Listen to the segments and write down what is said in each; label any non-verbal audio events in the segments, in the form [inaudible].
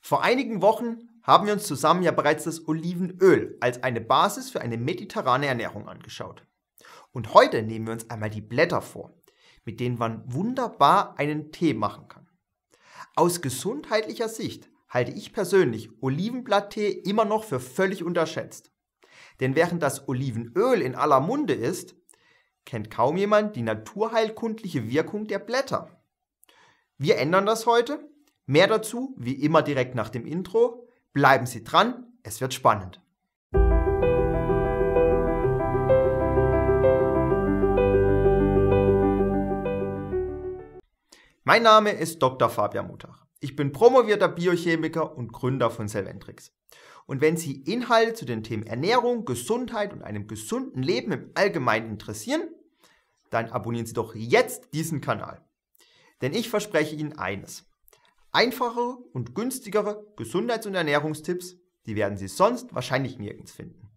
Vor einigen Wochen haben wir uns zusammen ja bereits das Olivenöl als eine Basis für eine mediterrane Ernährung angeschaut. Und heute nehmen wir uns einmal die Blätter vor, mit denen man wunderbar einen Tee machen kann. Aus gesundheitlicher Sicht halte ich persönlich Olivenblatttee immer noch für völlig unterschätzt. Denn während das Olivenöl in aller Munde ist, kennt kaum jemand die naturheilkundliche Wirkung der Blätter. Wir ändern das heute Mehr dazu wie immer direkt nach dem Intro. Bleiben Sie dran, es wird spannend. Mein Name ist Dr. Fabian Mutach. Ich bin promovierter Biochemiker und Gründer von Selventrix. Und wenn Sie Inhalte zu den Themen Ernährung, Gesundheit und einem gesunden Leben im Allgemeinen interessieren, dann abonnieren Sie doch jetzt diesen Kanal. Denn ich verspreche Ihnen eines. Einfachere und günstigere Gesundheits- und Ernährungstipps, die werden Sie sonst wahrscheinlich nirgends finden.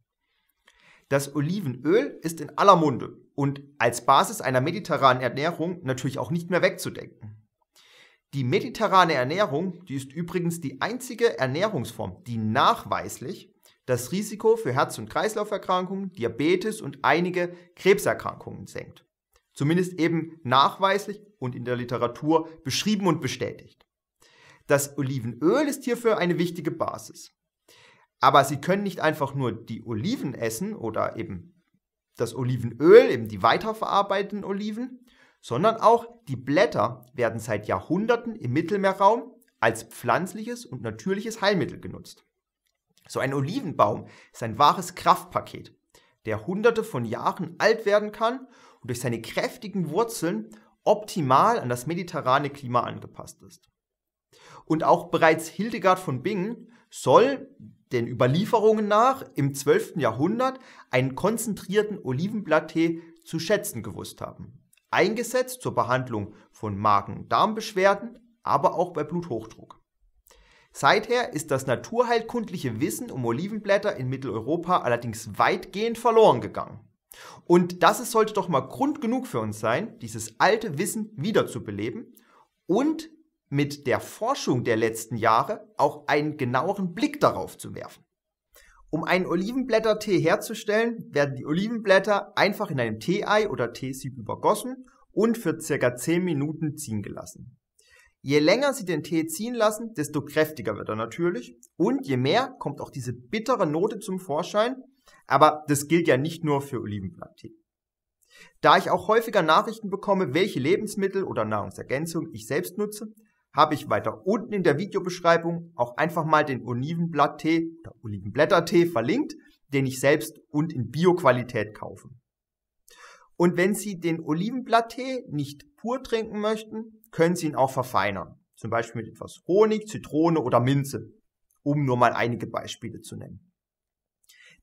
Das Olivenöl ist in aller Munde und als Basis einer mediterranen Ernährung natürlich auch nicht mehr wegzudenken. Die mediterrane Ernährung, die ist übrigens die einzige Ernährungsform, die nachweislich das Risiko für Herz- und Kreislauferkrankungen, Diabetes und einige Krebserkrankungen senkt. Zumindest eben nachweislich und in der Literatur beschrieben und bestätigt. Das Olivenöl ist hierfür eine wichtige Basis. Aber Sie können nicht einfach nur die Oliven essen oder eben das Olivenöl, eben die weiterverarbeiteten Oliven, sondern auch die Blätter werden seit Jahrhunderten im Mittelmeerraum als pflanzliches und natürliches Heilmittel genutzt. So ein Olivenbaum ist ein wahres Kraftpaket, der hunderte von Jahren alt werden kann und durch seine kräftigen Wurzeln optimal an das mediterrane Klima angepasst ist. Und auch bereits Hildegard von Bingen soll den Überlieferungen nach im 12. Jahrhundert einen konzentrierten Olivenblatttee zu schätzen gewusst haben. Eingesetzt zur Behandlung von Magen-Darm-Beschwerden, aber auch bei Bluthochdruck. Seither ist das naturheilkundliche Wissen um Olivenblätter in Mitteleuropa allerdings weitgehend verloren gegangen. Und das sollte doch mal Grund genug für uns sein, dieses alte Wissen wiederzubeleben und mit der Forschung der letzten Jahre auch einen genaueren Blick darauf zu werfen. Um einen Olivenblättertee herzustellen, werden die Olivenblätter einfach in einem Teeei oder Teesieb übergossen und für circa 10 Minuten ziehen gelassen. Je länger Sie den Tee ziehen lassen, desto kräftiger wird er natürlich und je mehr kommt auch diese bittere Note zum Vorschein, aber das gilt ja nicht nur für Olivenblatttee. Da ich auch häufiger Nachrichten bekomme, welche Lebensmittel oder Nahrungsergänzung ich selbst nutze, habe ich weiter unten in der Videobeschreibung auch einfach mal den Olivenblatttee oder Olivenblättertee verlinkt, den ich selbst und in Bioqualität kaufe. Und wenn Sie den Olivenblatttee nicht pur trinken möchten, können Sie ihn auch verfeinern. Zum Beispiel mit etwas Honig, Zitrone oder Minze, um nur mal einige Beispiele zu nennen.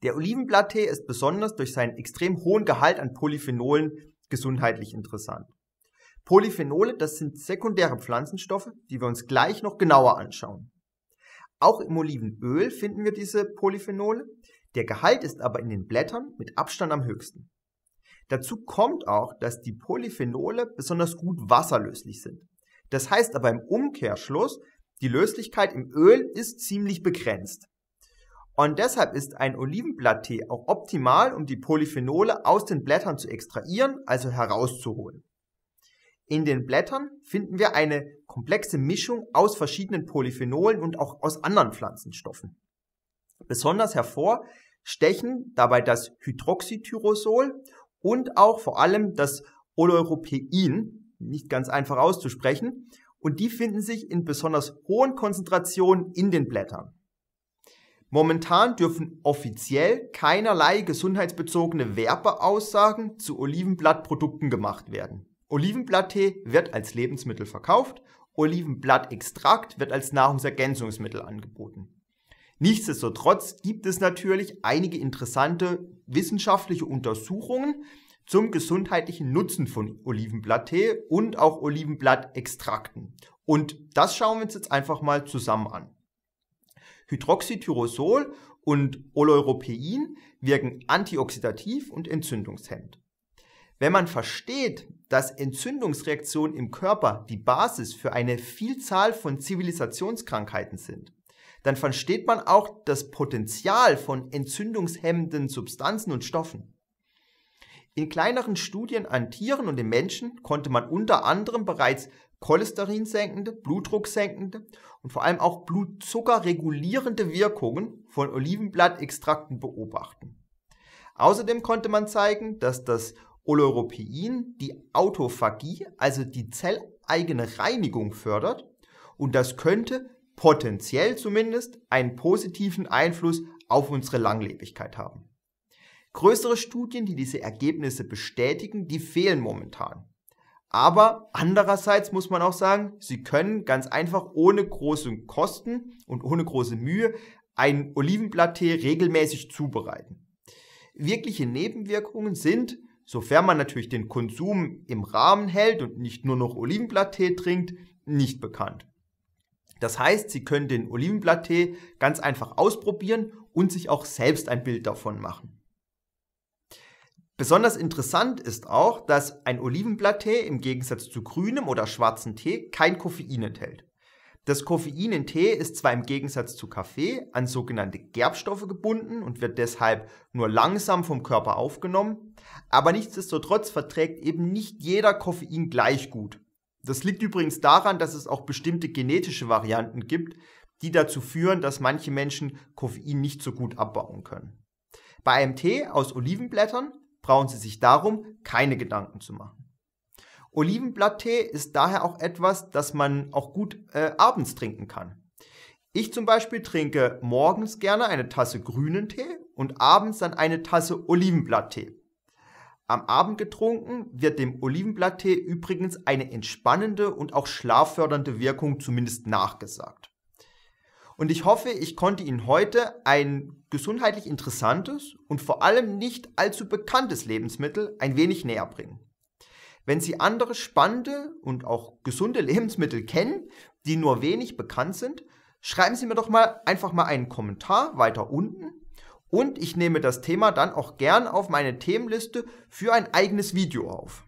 Der Olivenblatttee ist besonders durch seinen extrem hohen Gehalt an Polyphenolen gesundheitlich interessant. Polyphenole, das sind sekundäre Pflanzenstoffe, die wir uns gleich noch genauer anschauen. Auch im Olivenöl finden wir diese Polyphenole, der Gehalt ist aber in den Blättern mit Abstand am höchsten. Dazu kommt auch, dass die Polyphenole besonders gut wasserlöslich sind. Das heißt aber im Umkehrschluss, die Löslichkeit im Öl ist ziemlich begrenzt. Und deshalb ist ein Olivenblatttee auch optimal, um die Polyphenole aus den Blättern zu extrahieren, also herauszuholen. In den Blättern finden wir eine komplexe Mischung aus verschiedenen Polyphenolen und auch aus anderen Pflanzenstoffen. Besonders hervor stechen dabei das Hydroxytyrosol und auch vor allem das Oleuropein, nicht ganz einfach auszusprechen, und die finden sich in besonders hohen Konzentrationen in den Blättern. Momentan dürfen offiziell keinerlei gesundheitsbezogene Werbeaussagen zu Olivenblattprodukten gemacht werden. Olivenblatttee wird als Lebensmittel verkauft, Olivenblattextrakt wird als Nahrungsergänzungsmittel angeboten. Nichtsdestotrotz gibt es natürlich einige interessante wissenschaftliche Untersuchungen zum gesundheitlichen Nutzen von Olivenblatttee und auch Olivenblattextrakten. Und das schauen wir uns jetzt einfach mal zusammen an. Hydroxytyrosol und Oleuropein wirken antioxidativ und entzündungshemmend. Wenn man versteht, dass Entzündungsreaktionen im Körper die Basis für eine Vielzahl von Zivilisationskrankheiten sind, dann versteht man auch das Potenzial von entzündungshemmenden Substanzen und Stoffen. In kleineren Studien an Tieren und den Menschen konnte man unter anderem bereits cholesterinsenkende, blutdrucksenkende und vor allem auch blutzuckerregulierende Wirkungen von Olivenblattextrakten beobachten. Außerdem konnte man zeigen, dass das Oleuropein die Autophagie, also die zelleigene Reinigung fördert und das könnte potenziell zumindest einen positiven Einfluss auf unsere Langlebigkeit haben. Größere Studien, die diese Ergebnisse bestätigen, die fehlen momentan. Aber andererseits muss man auch sagen, sie können ganz einfach ohne große Kosten und ohne große Mühe einen Olivenblatttee regelmäßig zubereiten. Wirkliche Nebenwirkungen sind sofern man natürlich den Konsum im Rahmen hält und nicht nur noch Olivenblatttee trinkt, nicht bekannt. Das heißt, Sie können den Olivenblatttee ganz einfach ausprobieren und sich auch selbst ein Bild davon machen. Besonders interessant ist auch, dass ein Olivenblatttee im Gegensatz zu grünem oder schwarzen Tee kein Koffein enthält. Das Koffein in Tee ist zwar im Gegensatz zu Kaffee an sogenannte Gerbstoffe gebunden und wird deshalb nur langsam vom Körper aufgenommen, aber nichtsdestotrotz verträgt eben nicht jeder Koffein gleich gut. Das liegt übrigens daran, dass es auch bestimmte genetische Varianten gibt, die dazu führen, dass manche Menschen Koffein nicht so gut abbauen können. Bei einem Tee aus Olivenblättern brauchen Sie sich darum keine Gedanken zu machen. Olivenblatttee ist daher auch etwas, das man auch gut äh, abends trinken kann. Ich zum Beispiel trinke morgens gerne eine Tasse grünen Tee und abends dann eine Tasse Olivenblatttee. Am Abend getrunken wird dem Olivenblatttee übrigens eine entspannende und auch schlaffördernde Wirkung zumindest nachgesagt. Und ich hoffe, ich konnte Ihnen heute ein gesundheitlich interessantes und vor allem nicht allzu bekanntes Lebensmittel ein wenig näher bringen. Wenn Sie andere spannende und auch gesunde [laughs] Lebensmittel kennen, die nur wenig bekannt sind, schreiben Sie mir doch mal einfach mal einen Kommentar weiter unten und ich nehme das Thema dann auch gern auf meine Themenliste für ein eigenes Video auf.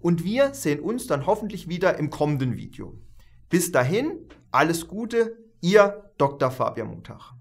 Und wir sehen uns dann hoffentlich wieder im kommenden Video. Bis dahin, alles Gute, Ihr Dr. Fabian Montag.